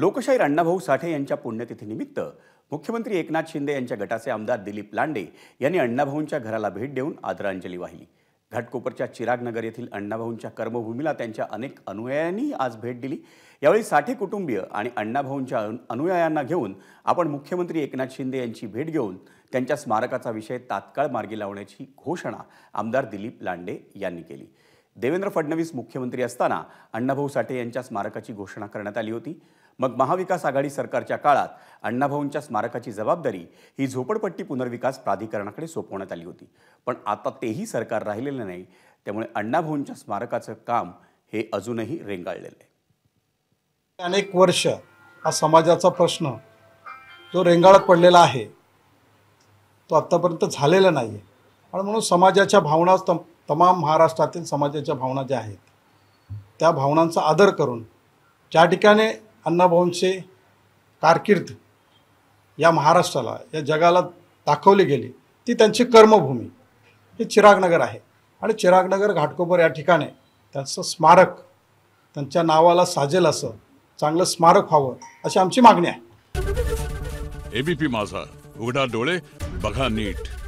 लोकशाहीर अण्णाभाऊ साठे यांच्या पुण्यतिथीनिमित्त मुख्यमंत्री एकनाथ शिंदे यांच्या गटाचे आमदार दिलीप लांडे यांनी अण्णाभाऊंच्या घराला भेट देऊन आदरांजली वाहिली घाटकोपरच्या चिरागनगर येथील अण्णाभाऊंच्या कर्मभूमीला त्यांच्या अनेक अनुयायांनी आज भेट दिली यावेळी साठे कुटुंबीय आणि अण्णाभाऊंच्या अनुयायांना घेऊन आपण मुख्यमंत्री एकनाथ शिंदे यांची भेट घेऊन त्यांच्या स्मारकाचा विषय तात्काळ मार्गी लावण्याची घोषणा आमदार दिलीप लांडे यांनी केली देवेंद्र फडणवीस मुख्यमंत्री असताना अण्णाभाऊ साठे यांच्या स्मारकाची घोषणा करण्यात आली होती मग महाविकास आघाडी सरकारच्या काळात अण्णाभाऊंच्या स्मारकाची जबाबदारी ही झोपडपट्टी पुनर्विकास प्राधिकरणाकडे सोपवण्यात आली होती पण आता तेही सरकार राहिलेलं नाही त्यामुळे अण्णाभाऊंच्या स्मारकाचं काम हे अजूनही रेंगाळलेलं आहे अनेक वर्ष हा समाजाचा प्रश्न जो रेंगाळत पडलेला आहे तो आत्तापर्यंत झालेला नाही आहे आणि म्हणून समाजाच्या भावना तमाम महाराष्ट्रातील समाजाच्या भावना ज्या आहेत त्या भावनांचा आदर करून ज्या ठिकाणी अण्णाभाऊंचे कारकीर्द या महाराष्ट्राला या जगाला दाखवली गेली ती त्यांची कर्मभूमी हे चिरागनगर आहे आणि चिरागनगर घाटकोपर या ठिकाणी त्यांचं स्मारक त्यांच्या नावाला साजेल असं चांगलं स्मारक व्हावं अशी आमची मागणी आहे एबीपी माझा उघडा डोळे बघा नीट